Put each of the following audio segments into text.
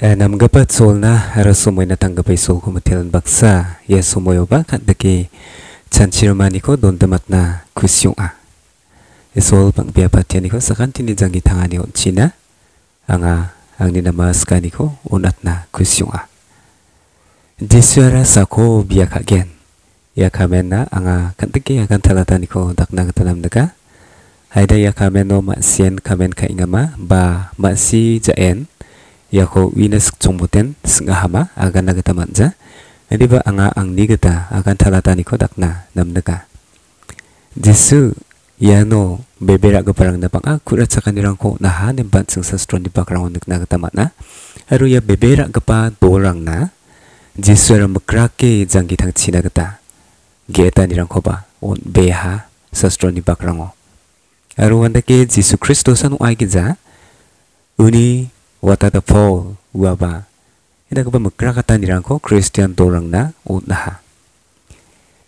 namgapat solna tangga pa tanggapay sol kumatilan baksa ya somoyo ba kandaki chanchirmaniko dondamatna kusyunga ya, sol pangpia patyaniko sakantini jangi tangani china anga angni namaskaniko unatna a disyara sako biakagen ya kamena anga kandaki akan ya, talataniko dakna daga. Haida ya kamen no masien kamen ka ingama ba masi jaen yako winas hama sengahama agan nageta manja ba anga angni geta akan talatani na dakna namneka. Jesu yano bebera geparang napang a kurat dirang ko naha ban sang sastron di bakrang onik na geta matna. Haru ya bebera pa dorang na Jesu era krake janggi tang china geta. Geta dirang ko ba on beha sastron di o Haru wanda ke Jesu Kristosan uai geza uni waterfall waba kapa kaba mekra katanirangko Christian na utnaha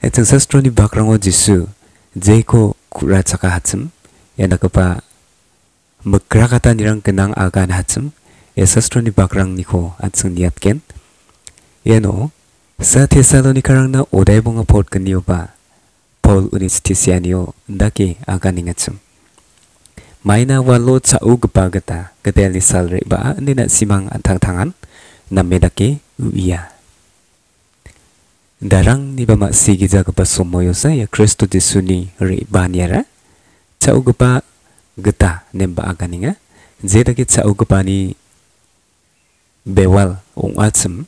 eteng sastroni bakrango Jisu jeko kurachaka hatsum ina kaba mekra katanirang kenang agan hatsum e sastroni bakrangniko atsung niatken yeno sa tesalonikarangna odaibonga ba Paul unistisianio ndaki aganingatsum Maina walo cau gpa gata kedeli salre ba nina simang antang tangan dake uia. Darang ni bama giza gpa somoyo sa ya Kristo suni re baniara chau gpa gata nemba aganinga jedake chau gpa ni bewal atsem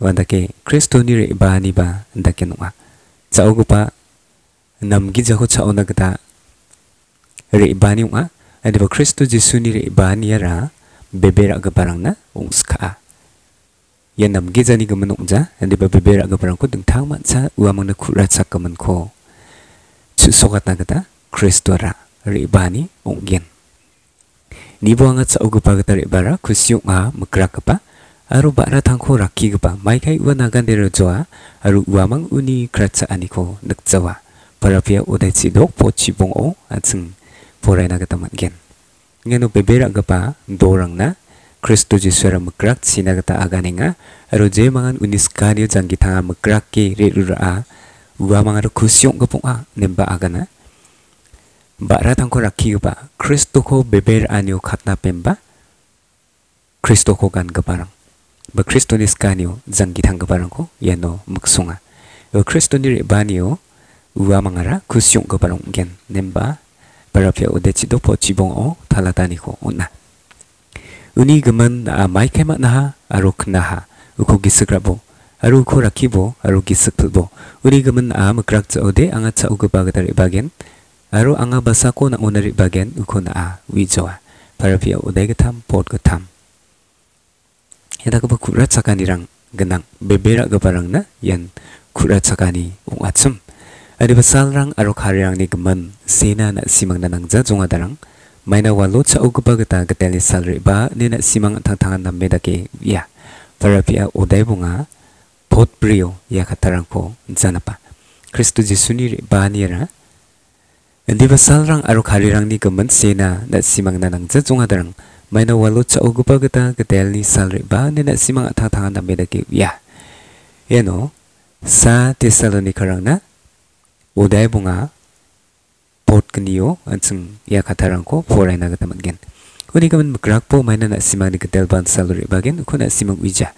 wanda ke Kristo ni re bani ba ndake nunga. Chau gpa namgi ko cau na gata re uga, unga ba Kristo Jesu ni re yara ra bebera ga na ungska a ya namge jani ga manungja adeba bebera ga barang ko dengthang ma cha uamang na khura cha ka ko chu gata Kristo ra re ibani unggen ni buanga cha ugupa gata re bara kusyung a mukra ka pa aru bara thangko rakhi ga pa mai kai u nagan de rojoa aru uamang uni kratsa aniko nukjawa parapia udai cidok pochi po chi bong o achung 보라이나 그다 magen. ngeno bebera gapa dorang na Kristo Jesu ra mukrak sina gata aganinga ero je mangan unis karyo janggi thanga mukrak ki re rura a ua mangan khusyong gapung a nemba agana bara tangko rakhi gapa Kristo ko beber anio katna pemba Kristo ko gan gaparang ba Kristo nis kanio janggi thang gaparang ko yeno ya muksunga Kristo ni re banio ua mangara khusyong gaparang gen nemba 바라피아 우데치도 포치봉 어 탈라다니고 온나 우니금은 아 마이케마나하 아로크나하 우코기스그라보 아루코라키보 아루기스크보 우니금은 아 무크락자 오데 앙아차 우그바그다리 바겐 아루 앙아바사코 나 오나리 바겐 우코나아 위조아 바라피아 우데게탐 포트그탐 헤다그바 쿠라차간이랑 그냥 베베라 그바랑나 옌 쿠라차간이 옹아춤 Adi basal rang aro karirang ni gemen sena na simang danang za zonga darang maina walo cha ugupa gata gateli salri ba ni na simang tang tangan meda ke ya terapia odai bunga pot brio ya katarang po zanapa Kristu Yesu ri ba ni ra ndi basal rang aro karirang ni gemen sena na simang danang za zonga darang maina walo cha ugupa gata gateli salri ba ni na simang tang tangan meda ke ya no, sa Tesalonika rang na uday bunga pot kaniyo ansung ya katarang ko foray na gataman gen. Uni kaman magrak po may na nasimang ni katalban salur ibagin ko nasimang uija.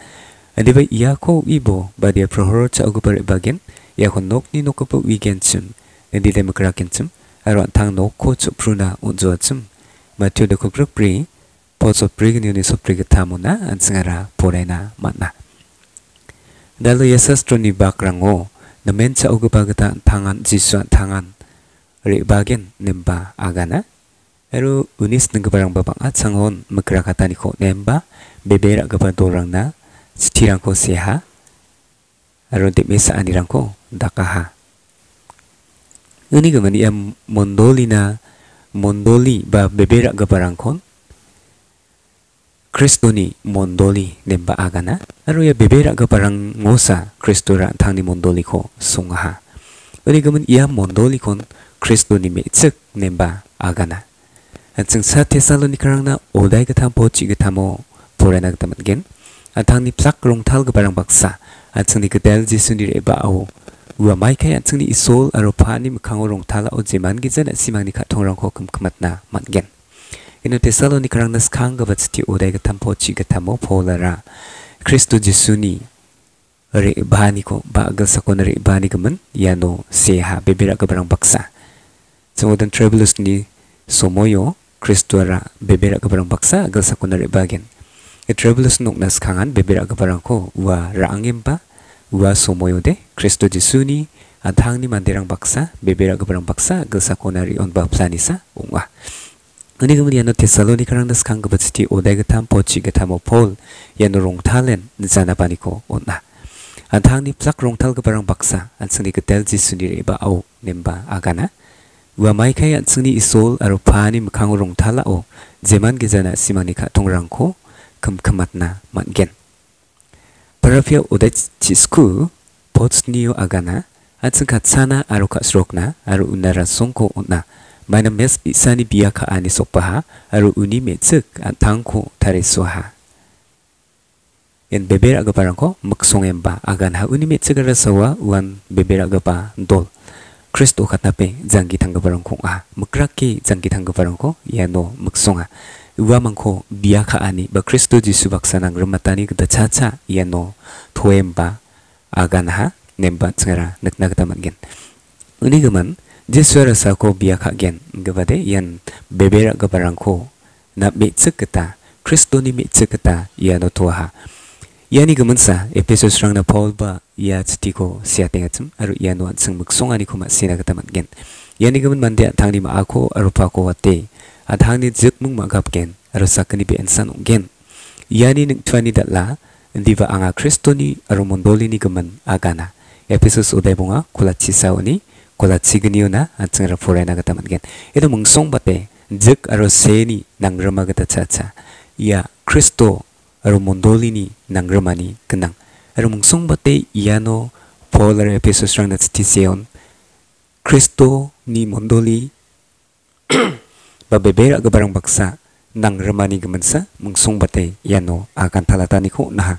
Andi ba iya ko ibo ba dia prohoro cha ugupar ibagin ya ko nok ni nokupo wigen chum. Andi day magrakin chum aro antang nok ko chupruna unzua chum. Matyo da kukruk pri poso prigniuni sopriga tamuna ansungara foray na matna. Dalo yasastro ni bakrango namen sa uga bagata tangan jiswa tangan re bagen nemba agana eru unis barang babang at sanghon mekrakatani ko nemba bebera gaba na sitirangko seha ero demesa anirangko dakaha ini iya mondoli mondolina mondoli ba bebera rangkon Kristo iya ni mondoli demba agana aru ya bebera ga parang ngosa Kristo ra thang mondoli ko sungaha ani gamun ia mondoli kon Kristo ni metsek nemba agana atsing sa rang na odai ga tham pochi ga thamo porana ga tamat gen Athang ni plak rong thal ga parang baksa atsing ni gedel Jesu ni reba au Ua mai kai atsing ni isol aru pani mkhang rong thala o jeman gi jana simang ni thong rang ko mat gen 이는 데살로니카랑 나스칸가 바츠티 오데가탄 포치가타모 폴라라 크리스도 지수니 ribaniko bagal sa kon ribanigaman yano seha bebera ka barang baksa sangodan travelers ni somoyo ra bebera ka barang baksa agal sa re bagen. e travelers nuk nas kangan bebera ka barang ko wa raangim pa wa somoyo de kristo jisuni adhang ni mandirang baksa bebera ke barang baksa gelsa konari on ba planisa ungah. Ani gumi yano Thessalonica rang das kanggo bati odega tampo chiga tamo Paul yano rong talen nzana paniko ona. Antang ni plak rong tal ga barang baksa an sengi ketel jisuni reba au nemba agana. Wa mai kai an sengi isol aro pani mukango rong tala o zeman ge zana simanika tong rangko kem kematna matgen. Parafia odet chisku pots niyo agana an sengi katsana aro katsrokna aro unara ko ona. m a i n a mes isani biaka ani sopaha aru uni metsuk antangko taresoha. En beber agaparangko maksongemba agan ha uni metsugara sawa uan beber agapa dol. k 크리스도 같나페 장기 당가바랑콩 아 먹그랗게 장기 a 가 a 랑코 야노 먹송아 우아만코 비아카 아니 바크 i tangga 랑 a r a n g k o y 야 n o m 바 k s o nemba g a. Uwa agan ha nemba tsngara nakna kata mangen. Ini g a m a n Jisuara sako biya gen gabade yan bebera gabarangko na metse keta Kristo ya, ya, ni metse keta ya no tuaha. Yani gemensa episode rang na Paul ba ya tiko siating atum aru ya no anseng muksongani kuma sina keta matgen. Yani gemen aro tangni ma ako aru pa ko wate. zik mung ma gen aru sakani be ensan ungen. Yani ning twani datla ndiva anga Kristo ni aru mondoli ni gemen agana. Episode udai bunga kulat cisauni kola chigniu na atsangra porena gata matgen itu mungsong bate zek aro seni rama gata caca ia kristo aro rama ni kenang aro bate iano polar episode rang na tiseon kristo ni mondoli ba ke barang baksa rama ni gemensa mungsong bate iano akan talatani ko naha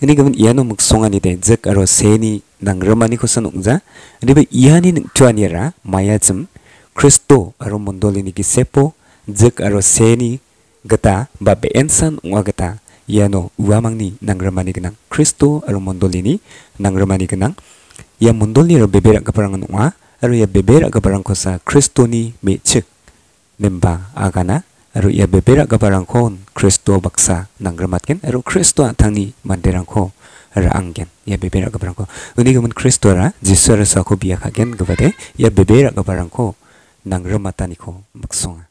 ini gamen iano mungsungan ide zek aro seni nang remani kosan ungza. Ini be iani nung cuan yera maya jem Kristo aro mondoli kisepo, kisepo zek aro seni geta ba be ensan unga geta iano uamangni nang remani kenang Kristo aro mondoli ni nang remani genang. Ia mondoli aro bebera kaparangan unga aro ia bebera keperangan kosa Kristo ni cek memba agana aro ia bebera keperangan kon kristo baksa nanggramatken aro kristo tangi manderangko rangen ya bebera gabrangko uni gamun kristo ra jisura sako biya kagen gabade ya bebera gabrangko nanggramataniko maksunga